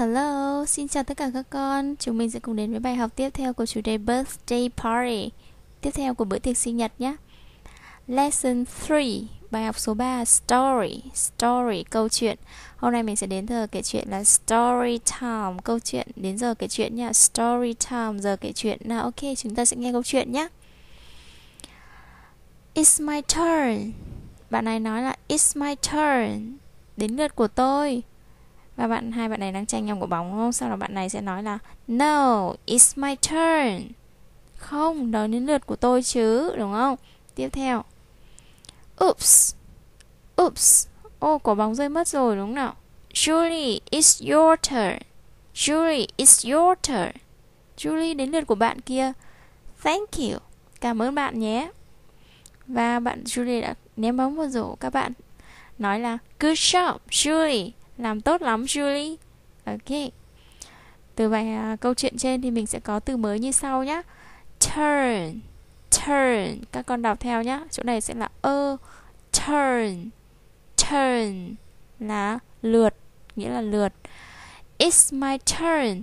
Hello, xin chào tất cả các con. Chúng mình sẽ cùng đến với bài học tiếp theo của chủ đề Birthday Party. Tiếp theo của bữa tiệc sinh nhật nhé. Lesson 3, bài học số 3 Story, story câu chuyện. Hôm nay mình sẽ đến giờ kể chuyện là story time, câu chuyện đến giờ kể chuyện nha. Story time giờ kể chuyện. Nào ok, chúng ta sẽ nghe câu chuyện nhé. It's my turn. Bạn này nói là it's my turn. Đến lượt của tôi và bạn hai bạn này đang tranh nhau quả bóng đúng không sau đó bạn này sẽ nói là no it's my turn không đó đến lượt của tôi chứ đúng không tiếp theo oops oops ô oh, quả bóng rơi mất rồi đúng không nào Julie it's your turn Julie it's your turn Julie đến lượt của bạn kia thank you cảm ơn bạn nhé và bạn Julie đã ném bóng vào rổ các bạn nói là good job Julie làm tốt lắm Julie. Ok. Từ bài uh, câu chuyện trên thì mình sẽ có từ mới như sau nhé. Turn. Turn. Các con đọc theo nhé. Chỗ này sẽ là ơ. Turn. Turn là lượt, nghĩa là lượt. It's my turn.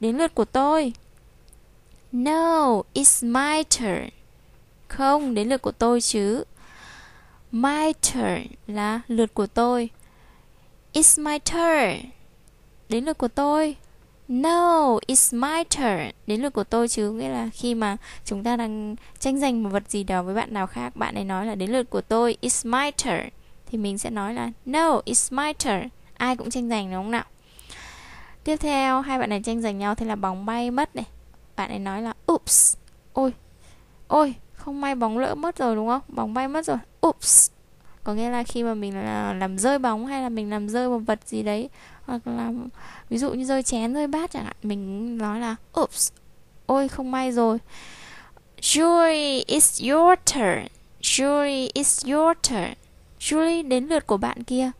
Đến lượt của tôi. No, it's my turn. Không, đến lượt của tôi chứ. My turn là lượt của tôi. It's my turn. Đến lượt của tôi. No, it's my turn. Đến lượt của tôi chứ nghĩa là khi mà chúng ta đang tranh giành một vật gì đó với bạn nào khác, bạn ấy nói là đến lượt của tôi, it's my turn thì mình sẽ nói là no, it's my turn. Ai cũng tranh giành đúng không nào? Tiếp theo hai bạn này tranh giành nhau thế là bóng bay mất này. Bạn ấy nói là oops. Ôi. Ôi, không may bóng lỡ mất rồi đúng không? Bóng bay mất rồi. Oops có nghĩa là khi mà mình là làm rơi bóng hay là mình làm rơi một vật gì đấy hoặc là ví dụ như rơi chén rơi bát chẳng hạn mình nói là oops ôi không may rồi Julie it's your turn Julie it's your turn Julie đến lượt của bạn kia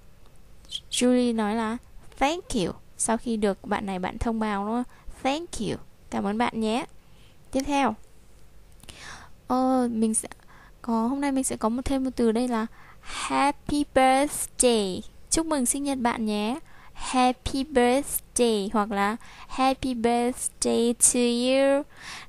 Julie nói là thank you sau khi được bạn này bạn thông báo nó thank you cảm ơn bạn nhé tiếp theo ờ, mình sẽ có hôm nay mình sẽ có một thêm một từ đây là happy birthday chúc mừng sinh nhật bạn nhé happy birthday hoặc là happy birthday to you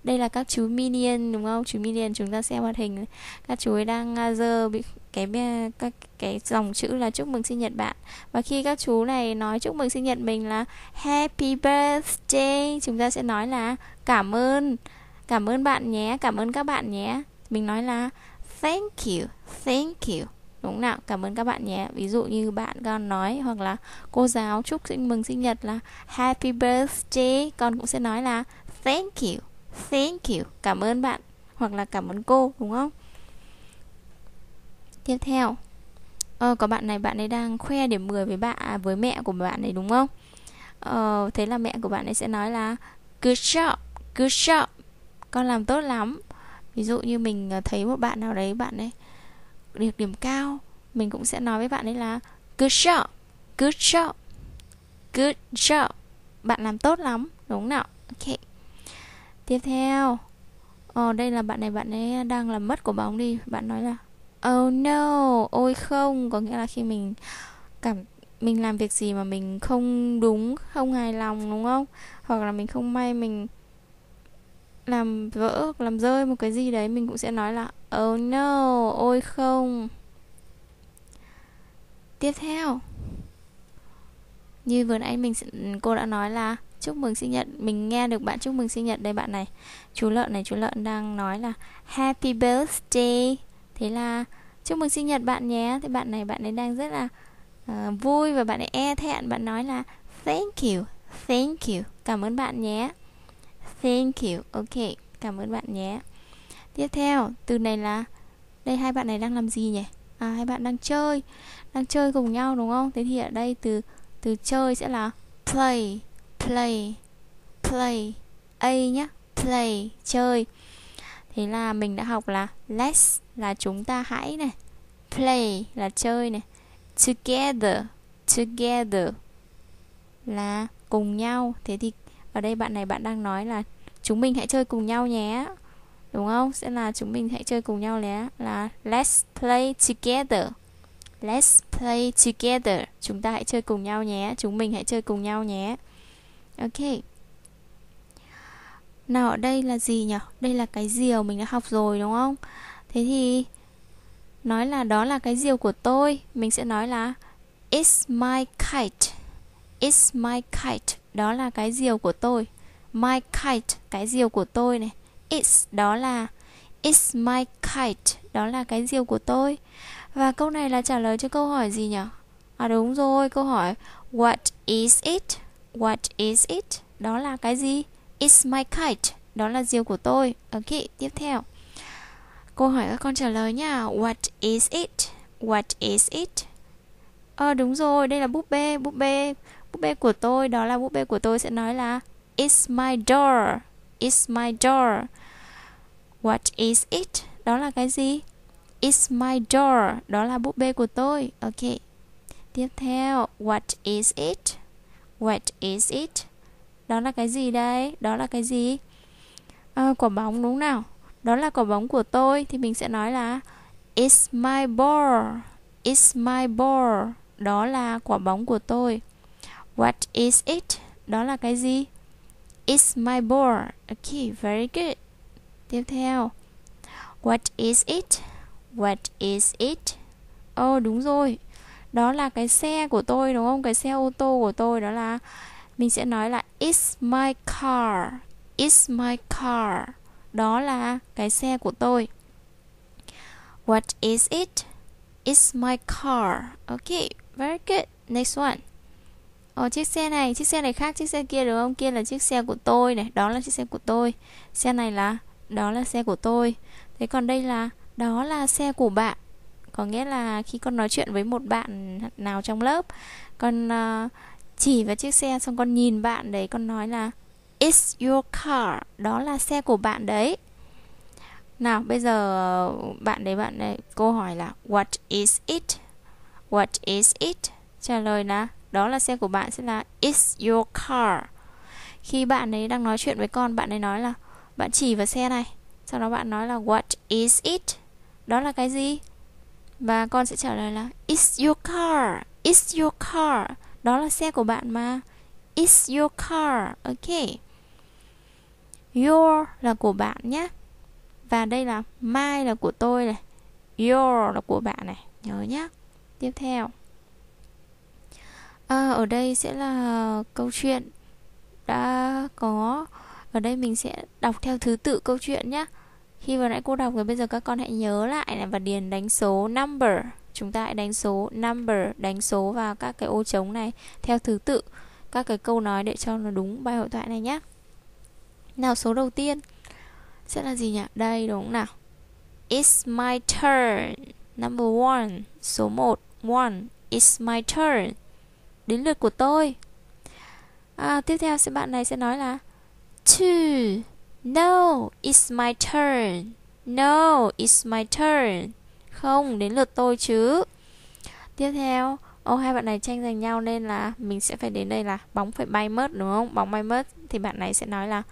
đây là các chú minion đúng không chú minion chúng ta xem hoạt hình các chú ấy đang à, giờ bị cái à, các cái dòng chữ là chúc mừng sinh nhật bạn và khi các chú này nói chúc mừng sinh nhật mình là happy birthday chúng ta sẽ nói là cảm ơn cảm ơn bạn nhé cảm ơn các bạn nhé mình nói là thank you thank you đúng nào cảm ơn các bạn nhé ví dụ như bạn con nói hoặc là cô giáo chúc sinh mừng sinh nhật là happy birthday con cũng sẽ nói là thank you thank you cảm ơn bạn hoặc là cảm ơn cô đúng không tiếp theo ờ, có bạn này bạn ấy đang khoe điểm 10 với bạn à, với mẹ của bạn ấy đúng không ờ, thế là mẹ của bạn ấy sẽ nói là good job good job con làm tốt lắm ví dụ như mình ờ, thấy một bạn nào đấy bạn ấy được điểm cao mình cũng sẽ nói với bạn ấy là good job good job good job bạn làm tốt lắm đúng không nào ok tiếp theo Ồ ờ, đây là bạn này bạn ấy đang làm mất của bóng đi Bạn nói là Oh no, ôi không Có nghĩa là khi mình cảm mình làm việc gì mà mình không đúng, không hài lòng đúng không? Hoặc là mình không may mình làm vỡ hoặc làm rơi một cái gì đấy mình cũng sẽ nói là oh no ôi không tiếp theo như vừa nãy mình cô đã nói là chúc mừng sinh nhật mình nghe được bạn chúc mừng sinh nhật đây bạn này chú lợn này chú lợn đang nói là happy birthday thế là chúc mừng sinh nhật bạn nhé Thế bạn này bạn ấy đang rất là uh, vui và bạn ấy e thẹn bạn nói là thank you thank you cảm ơn bạn nhé Thank you. Ok, cảm ơn bạn nhé. Tiếp theo, từ này là đây hai bạn này đang làm gì nhỉ? À hai bạn đang chơi. Đang chơi cùng nhau đúng không? Thế thì ở đây từ từ chơi sẽ là play, play, play. A nhá, play, chơi. Thế là mình đã học là let's là chúng ta hãy này. Play là chơi này. Together, together là cùng nhau. Thế thì ở đây bạn này bạn đang nói là chúng mình hãy chơi cùng nhau nhé đúng không sẽ là chúng mình hãy chơi cùng nhau nhé là let's play together let's play together chúng ta hãy chơi cùng nhau nhé chúng mình hãy chơi cùng nhau nhé ok nào ở đây là gì nhỉ đây là cái diều mình đã học rồi đúng không thế thì nói là đó là cái diều của tôi mình sẽ nói là it's my kite it's my kite đó là cái diều của tôi my kite cái diều của tôi này it's đó là it's my kite đó là cái diều của tôi và câu này là trả lời cho câu hỏi gì nhỉ à đúng rồi câu hỏi what is it what is it đó là cái gì it's my kite đó là diều của tôi ok tiếp theo câu hỏi các con trả lời nhá what is it what is it ờ à, đúng rồi đây là búp bê búp bê búp bê của tôi đó là búp bê của tôi sẽ nói là It's my door. It's my door. What is it? Đó là cái gì? It's my door. Đó là búp bê của tôi. Ok. Tiếp theo, what is it? What is it? Đó là cái gì đây? Đó là cái gì? À, quả bóng đúng nào? Đó là quả bóng của tôi thì mình sẽ nói là It's my ball. It's my ball. Đó là quả bóng của tôi. What is it? Đó là cái gì? is my ball? Okay, very good. Tiếp theo. What is it? What is it? oh, đúng rồi. Đó là cái xe của tôi đúng không? Cái xe ô tô của tôi đó là mình sẽ nói là is my car. Is my car. Đó là cái xe của tôi. What is it? Is my car. Okay, very good. Next one. Ồ, ờ, chiếc xe này, chiếc xe này khác chiếc xe kia đúng không? Kia là chiếc xe của tôi này, đó là chiếc xe của tôi. Xe này là, đó là xe của tôi. Thế còn đây là, đó là xe của bạn. Có nghĩa là khi con nói chuyện với một bạn nào trong lớp, con uh, chỉ vào chiếc xe xong con nhìn bạn đấy, con nói là It's your car, đó là xe của bạn đấy. Nào, bây giờ bạn đấy bạn này cô hỏi là What is it? What is it? Trả lời là đó là xe của bạn sẽ là is your car khi bạn ấy đang nói chuyện với con bạn ấy nói là bạn chỉ vào xe này sau đó bạn nói là what is it đó là cái gì và con sẽ trả lời là is your car is your car đó là xe của bạn mà is your car ok your là của bạn nhé và đây là my là của tôi này your là của bạn này nhớ nhé tiếp theo ở đây sẽ là câu chuyện đã có ở đây mình sẽ đọc theo thứ tự câu chuyện nhé khi vừa nãy cô đọc rồi bây giờ các con hãy nhớ lại và điền đánh số number chúng ta hãy đánh số number đánh số vào các cái ô trống này theo thứ tự các cái câu nói để cho nó đúng bài hội thoại này nhé nào số đầu tiên sẽ là gì nhỉ đây đúng không nào it's my turn number one số 1 one it's my turn Đến lượt của tôi à, Tiếp theo sẽ bạn này sẽ nói là Two No, it's my turn No, it's my turn Không, đến lượt tôi chứ Tiếp theo Ô oh, hai bạn này tranh giành nhau nên là mình sẽ phải đến đây là bóng phải bay mất đúng không? Bóng bay mất thì bạn này sẽ nói là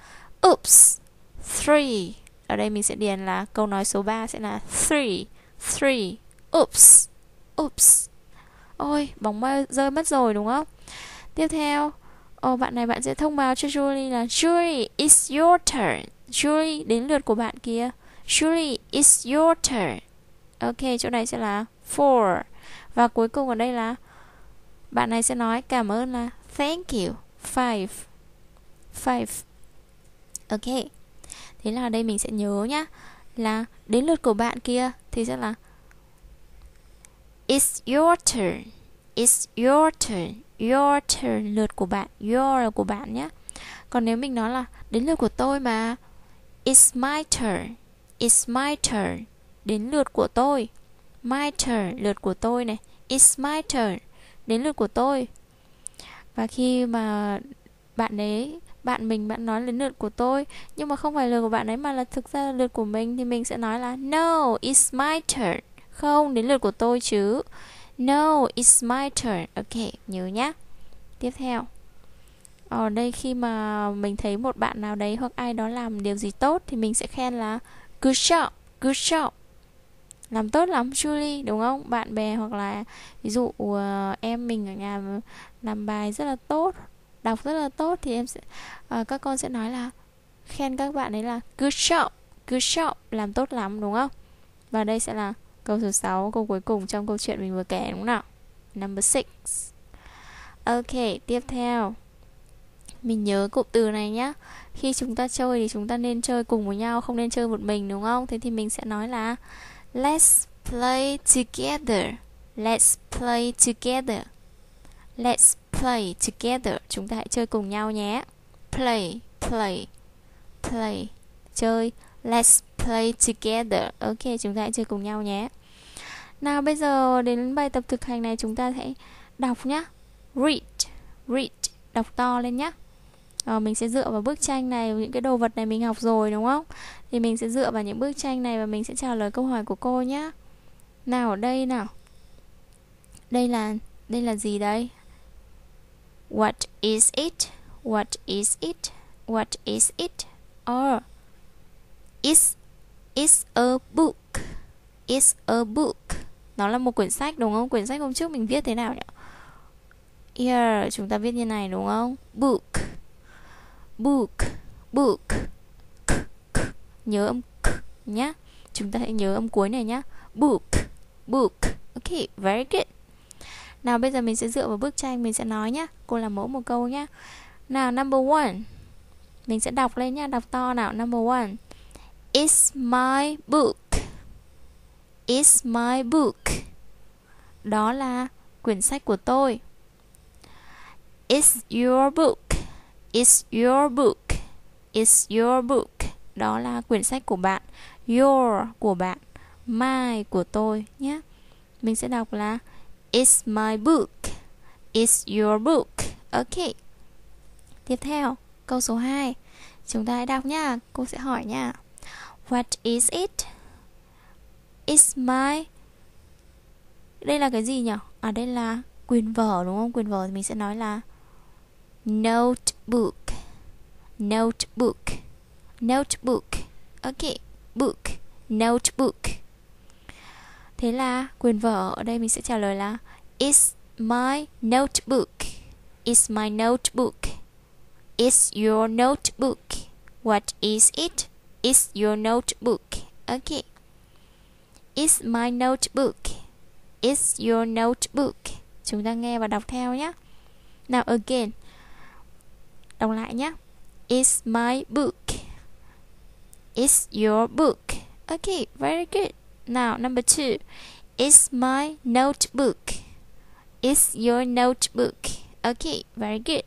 oops three. Ở đây mình sẽ điền là câu nói số 3 sẽ là three, three, oops, oops. Ôi, bóng rơi mất rồi đúng không? Tiếp theo, ồ ờ, oh, bạn này bạn sẽ thông báo cho Julie là Julie, it's your turn. Julie, đến lượt của bạn kia. Julie, it's your turn. Ok, chỗ này sẽ là for. Và cuối cùng ở đây là bạn này sẽ nói cảm ơn là thank you. Five. Five. Ok. Thế là ở đây mình sẽ nhớ nhá là đến lượt của bạn kia thì sẽ là It's your turn. It's your turn. Your turn lượt của bạn, your là của bạn nhé. Còn nếu mình nói là đến lượt của tôi mà, It's my turn. It's my turn. Đến lượt của tôi. My turn, lượt của tôi này. It's my turn. Đến lượt của tôi. Và khi mà bạn ấy bạn mình bạn nói đến lượt của tôi nhưng mà không phải lượt của bạn ấy mà là thực ra là lượt của mình thì mình sẽ nói là no it's my turn không, đến lượt của tôi chứ. No, it's my turn. Ok, nhớ nhá. Tiếp theo. Ở ờ, đây khi mà mình thấy một bạn nào đấy hoặc ai đó làm điều gì tốt thì mình sẽ khen là good job, good job. Làm tốt lắm Julie, đúng không? Bạn bè hoặc là ví dụ uh, em mình ở nhà làm bài rất là tốt, đọc rất là tốt thì em sẽ uh, các con sẽ nói là khen các bạn ấy là good job, good job, làm tốt lắm đúng không? Và đây sẽ là Câu số 6, câu cuối cùng trong câu chuyện mình vừa kể đúng không nào? Number 6 Ok, tiếp theo Mình nhớ cụm từ này nhá Khi chúng ta chơi thì chúng ta nên chơi cùng với nhau Không nên chơi một mình đúng không? Thế thì mình sẽ nói là Let's play together Let's play together Let's play together Chúng ta hãy chơi cùng nhau nhé Play, play, play Chơi Let's play together. Ok, chúng ta hãy chơi cùng nhau nhé. Nào bây giờ đến bài tập thực hành này chúng ta sẽ đọc nhá. Read, read, đọc to lên nhá. Ờ, mình sẽ dựa vào bức tranh này, những cái đồ vật này mình học rồi đúng không? Thì mình sẽ dựa vào những bức tranh này và mình sẽ trả lời câu hỏi của cô nhá. Nào ở đây nào. Đây là đây là gì đây? What is it? What is it? What is it? Oh. It's it's a book. It's a book. Nó là một quyển sách đúng không? Quyển sách hôm trước mình viết thế nào nhỉ? Here chúng ta viết như này đúng không? Book. Book. Book. K, k. Nhớ âm k nhá. Chúng ta hãy nhớ âm cuối này nhá. Book. Book. Ok, very good. Nào bây giờ mình sẽ dựa vào bức tranh mình sẽ nói nhá. Cô làm mẫu một câu nhá. Nào number one Mình sẽ đọc lên nhá, đọc to nào. Number one is my book is my book đó là quyển sách của tôi is your book is your book is your book đó là quyển sách của bạn your của bạn my của tôi nhé mình sẽ đọc là is my book is your book ok tiếp theo câu số 2 chúng ta hãy đọc nhá. cô sẽ hỏi nhá. What is it? It's my Đây là cái gì nhỉ? À đây là quyền vở đúng không? Quyền vở thì mình sẽ nói là Notebook Notebook Notebook Ok Book Notebook Thế là quyền vở ở đây mình sẽ trả lời là It's my notebook It's my notebook It's your notebook What is it? Is your notebook? Okay. Is my notebook? Is your notebook? Chúng ta nghe và đọc theo nhé. Now again. Đọc lại nhé. Is my book? Is your book? Okay, very good. Now number two. Is my notebook? Is your notebook? Okay, very good.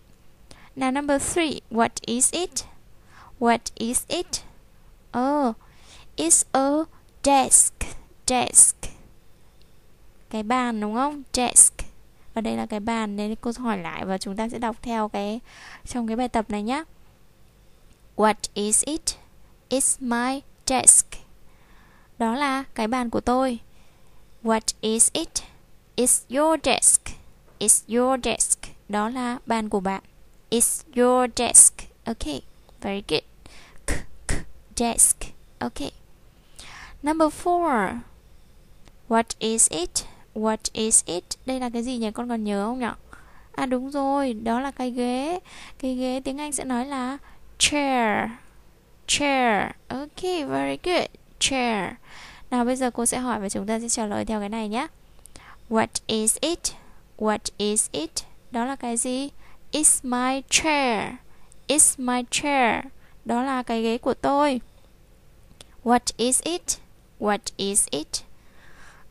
Now number three. What is it? What is it? Oh, it's a desk, desk. Cái bàn đúng không? Desk. Và đây là cái bàn nên cô hỏi lại và chúng ta sẽ đọc theo cái trong cái bài tập này nhé. What is it? It's my desk. Đó là cái bàn của tôi. What is it? It's your desk. It's your desk. Đó là bàn của bạn. It's your desk. Okay, very good desk. Okay. Number four. What is it? What is it? Đây là cái gì nhỉ? Con còn nhớ không nhỉ? À đúng rồi, đó là cái ghế. Cái ghế tiếng Anh sẽ nói là chair. Chair. Okay, very good. Chair. Nào bây giờ cô sẽ hỏi và chúng ta sẽ trả lời theo cái này nhé. What is it? What is it? Đó là cái gì? It's my chair. It's my chair. Đó là cái ghế của tôi. What is it? What is it?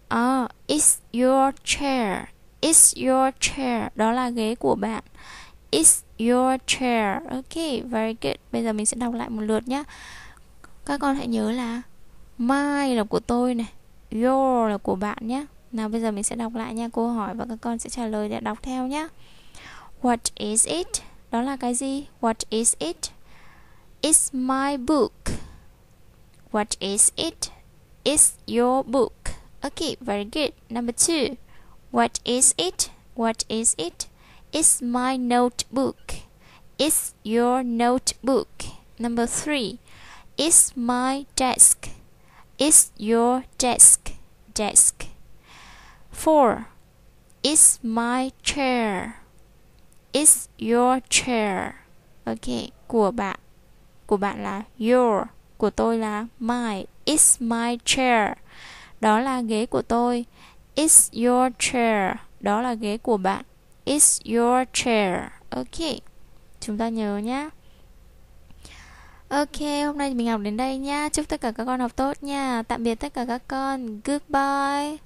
À, it's your chair. It's your chair. Đó là ghế của bạn. It's your chair. Okay, very good. Bây giờ mình sẽ đọc lại một lượt nhé. Các con hãy nhớ là my là của tôi này, your là của bạn nhé. Nào bây giờ mình sẽ đọc lại nha câu hỏi và các con sẽ trả lời để đọc theo nhé. What is it? Đó là cái gì? What is it? is my book? What is it? Is your book? Okay, very good. Number two. What is it? What is it? Is my notebook? Is your notebook? Number three. Is my desk? Is your desk? Desk. Four. Is my chair? Is your chair? Okay, go back. của bạn là your của tôi là my it's my chair đó là ghế của tôi it's your chair đó là ghế của bạn it's your chair ok chúng ta nhớ nhé Ok, hôm nay mình học đến đây nha. Chúc tất cả các con học tốt nha. Tạm biệt tất cả các con. Goodbye.